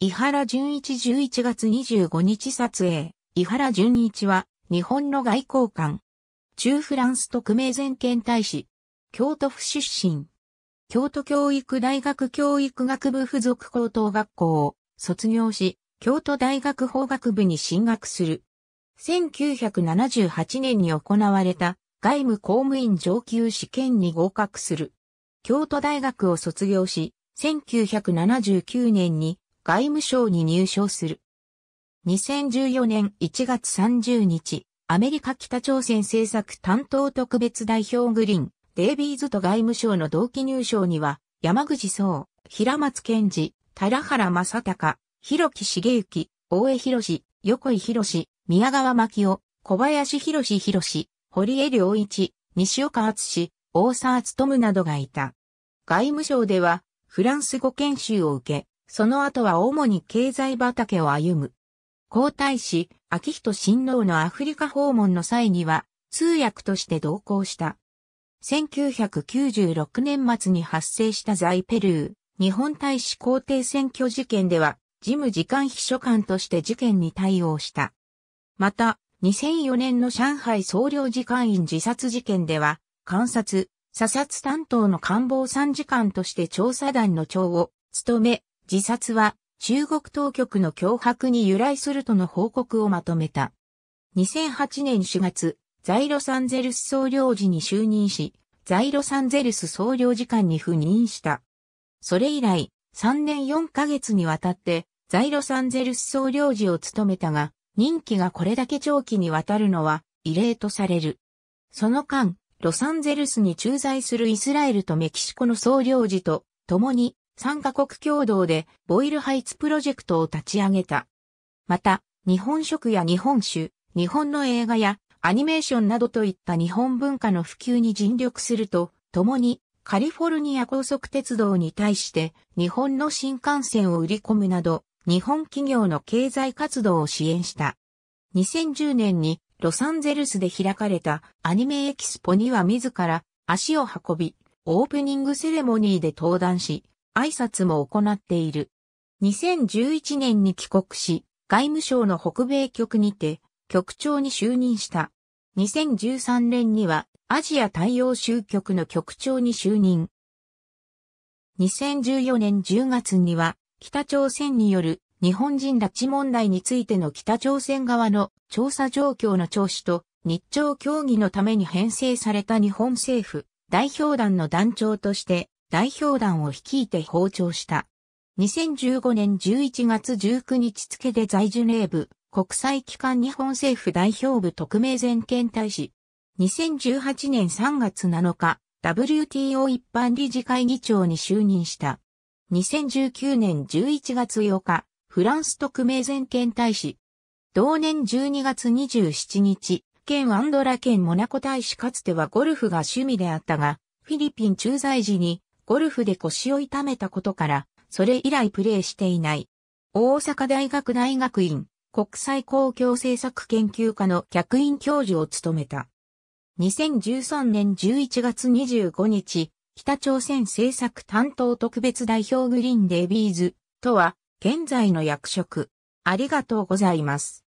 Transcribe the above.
伊原淳一11月25日撮影、伊原淳一は、日本の外交官。中フランス特命全権大使。京都府出身。京都教育大学教育学部附属高等学校を卒業し、京都大学法学部に進学する。1978年に行われた外務公務員上級試験に合格する。京都大学を卒業し、1979年に外務省に入省する。2014年1月30日、アメリカ北朝鮮政策担当特別代表グリーン、デイビーズと外務省の同期入省には、山口総、平松健治、田原正隆、広木茂之、大江博横井博宮川牧夫、小林博士博堀江良一、西岡厚史、大沢努などがいた。外務省では、フランス語研修を受け、その後は主に経済畑を歩む。皇太子、秋人親王のアフリカ訪問の際には、通訳として同行した。1996年末に発生した在ペルー、日本大使公邸選挙事件では、事務次官秘書官として事件に対応した。また、2004年の上海総領事館員自殺事件では、観察、査察担当の官房参事官として調査団の長を務め、自殺は中国当局の脅迫に由来するとの報告をまとめた。2008年4月、在ロサンゼルス総領事に就任し、在ロサンゼルス総領事館に赴任した。それ以来、3年4ヶ月にわたって、在ロサンゼルス総領事を務めたが、任期がこれだけ長期にわたるのは異例とされる。その間、ロサンゼルスに駐在するイスラエルとメキシコの総領事と共に3カ国共同でボイルハイツプロジェクトを立ち上げた。また、日本食や日本酒、日本の映画やアニメーションなどといった日本文化の普及に尽力すると、共にカリフォルニア高速鉄道に対して日本の新幹線を売り込むなど、日本企業の経済活動を支援した。2010年にロサンゼルスで開かれたアニメエキスポには自ら足を運び、オープニングセレモニーで登壇し、挨拶も行っている。2011年に帰国し、外務省の北米局にて、局長に就任した。2013年には、アジア太陽州局の局長に就任。2014年10月には、北朝鮮による日本人拉致問題についての北朝鮮側の調査状況の聴取と日朝協議のために編成された日本政府代表団の団長として代表団を率いて訪朝した。2015年11月19日付で在ジュネーブ国際機関日本政府代表部特命全権大使。2018年3月7日、WTO 一般理事会議長に就任した。2019年11月8日、フランス特命全権大使。同年12月27日、県アンドラ県モナコ大使かつてはゴルフが趣味であったが、フィリピン駐在時にゴルフで腰を痛めたことから、それ以来プレーしていない。大阪大学大学院国際公共政策研究科の客員教授を務めた。2013年11月25日、北朝鮮政策担当特別代表グリーンデイビーズとは、現在の役職。ありがとうございます。